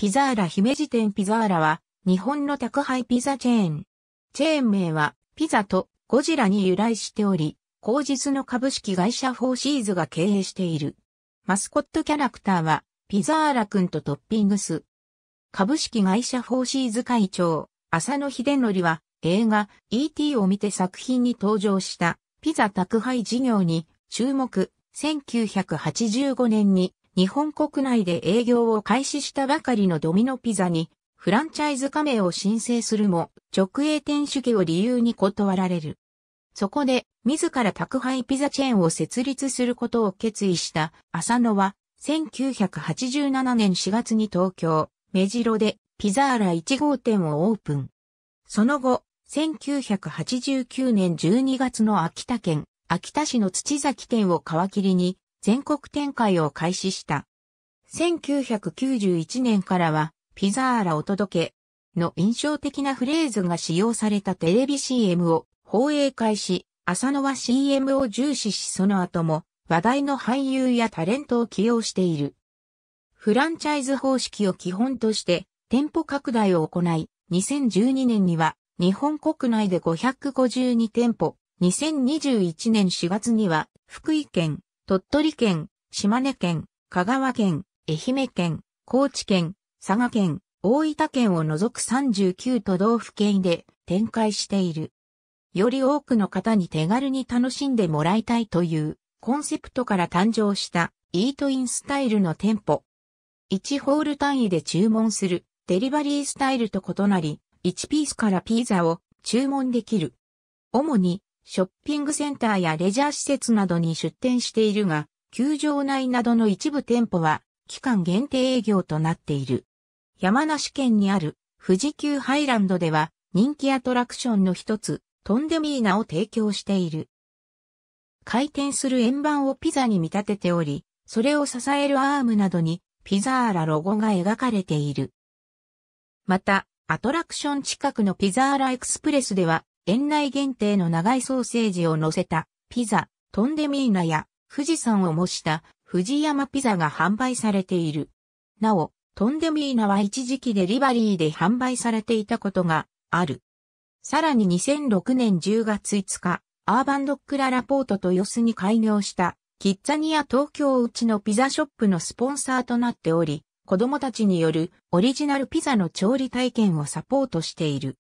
ピザーラ姫路店ピザーラは、日本の宅配ピザチェーン。チェーン名は、ピザとゴジラに由来しており、後日の株式会社フォーシーズが経営している。マスコットキャラクターは、ピザーラくんとトッピングス。株式会社フォーシーズ会長、浅野秀則は、映画 ET を見て作品に登場したピザ宅配事業に注目。1985年に日本国内で営業を開始したばかりのドミノピザに、フランチャイズ加盟を申請するも、直営店主家を理由に断られる。そこで、自ら宅配ピザチェーンを設立することを決意した浅野は、1987年4月に東京、目白でピザーラ1号店をオープン。その後、1989年12月の秋田県、秋田市の土崎店を皮切りに、全国展開を開始した。1991年からは、ピザーラお届けの印象的なフレーズが使用されたテレビ CM を放映開始、浅野は CM を重視しその後も話題の俳優やタレントを起用している。フランチャイズ方式を基本として店舗拡大を行い、2012年には日本国内で552店舗、2021年4月には福井県、鳥取県、島根県、香川県、愛媛県、高知県、佐賀県、大分県を除く39都道府県で展開している。より多くの方に手軽に楽しんでもらいたいというコンセプトから誕生したイートインスタイルの店舗。1ホール単位で注文するデリバリースタイルと異なり、1ピースからピザを注文できる。主にショッピングセンターやレジャー施設などに出店しているが、球場内などの一部店舗は期間限定営業となっている。山梨県にある富士急ハイランドでは人気アトラクションの一つ、トンデミーナを提供している。回転する円盤をピザに見立てており、それを支えるアームなどにピザーラロゴが描かれている。また、アトラクション近くのピザーラエクスプレスでは園内限定の長いソーセージを乗せたピザ、トンデミーナや富士山を模した藤山ピザが販売されている。なお、トンデミーナは一時期デリバリーで販売されていたことがある。さらに2006年10月5日、アーバンドックララポートとヨスに開業したキッザニア東京うちのピザショップのスポンサーとなっており、子供たちによるオリジナルピザの調理体験をサポートしている。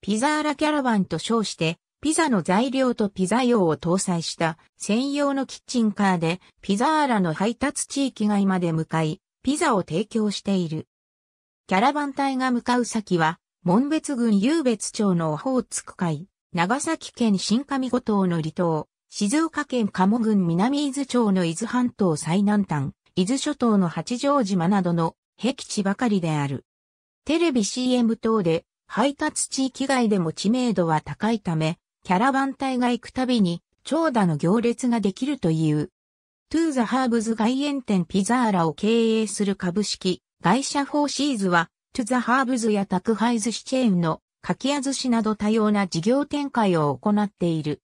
ピザーラキャラバンと称して、ピザの材料とピザ用を搭載した専用のキッチンカーでピザーラの配達地域外まで向かい、ピザを提供している。キャラバン隊が向かう先は、門別郡雄別町のオホーツク海、長崎県新上五島の離島、静岡県鴨郡南伊豆町の伊豆半島最南端、伊豆諸島の八丈島などの僻地ばかりである。テレビ CM 等で配達地域外でも知名度は高いため、キャラバン隊が行くたびに長蛇の行列ができるという。トゥーザハーブズ外苑店ピザーラを経営する株式会社フォーシーズは、トゥザハーブズや宅配寿司チェーンのかきや寿司など多様な事業展開を行っている。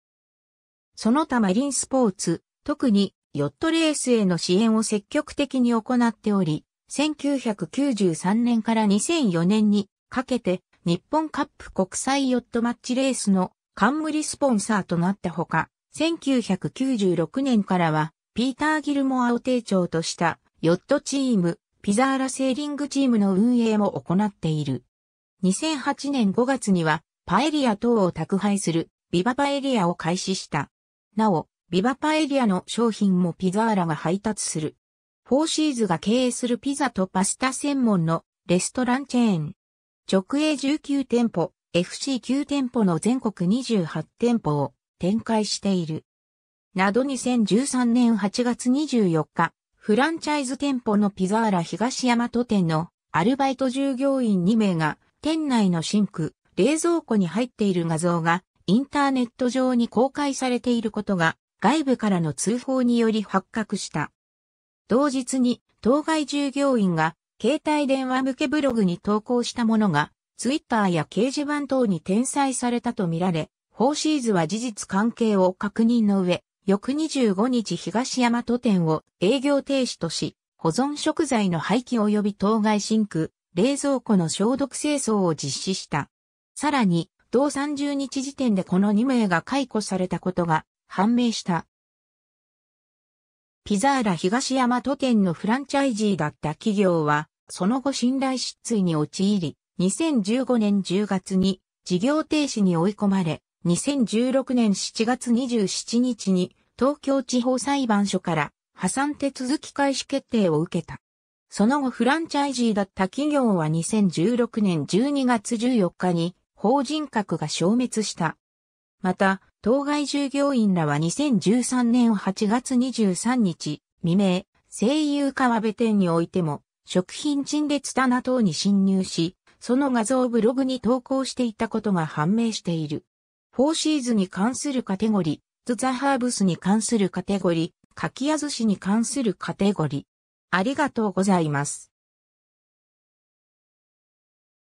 その他マリンスポーツ、特にヨットレースへの支援を積極的に行っており、1993年から2004年にかけて日本カップ国際ヨットマッチレースの冠スポンサーとなったほか、1996年からは、ピーター・ギルモアを定長としたヨットチーム、ピザーラセーリングチームの運営も行っている。2008年5月には、パエリア等を宅配するビバパエリアを開始した。なお、ビバパエリアの商品もピザーラが配達する。フォーシーズが経営するピザとパスタ専門のレストランチェーン、直営19店舗、FC9 店舗の全国28店舗を展開している。など2013年8月24日、フランチャイズ店舗のピザーラ東大和店のアルバイト従業員2名が店内のシンク、冷蔵庫に入っている画像がインターネット上に公開されていることが外部からの通報により発覚した。同日に当該従業員が携帯電話向けブログに投稿したものが、ツイッターや掲示板等に転載されたとみられ、フォーシーズは事実関係を確認の上、翌25日東大和店を営業停止とし、保存食材の廃棄及び当該シンク、冷蔵庫の消毒清掃を実施した。さらに、同30日時点でこの2名が解雇されたことが判明した。ピザーラ東大和店のフランチャイジーだった企業は、その後信頼失墜に陥り、2015年10月に事業停止に追い込まれ、2016年7月27日に東京地方裁判所から破産手続き開始決定を受けた。その後フランチャイジーだった企業は2016年12月14日に法人格が消滅した。また、当該従業員らは2013年8月23日未明、声優川辺店においても食品陳列棚等に侵入し、その画像をブログに投稿していたことが判明している。フォーシーズに関するカテゴリー、ザ・ハーブスに関するカテゴリー、かきや寿司に関するカテゴリー。ありがとうございます。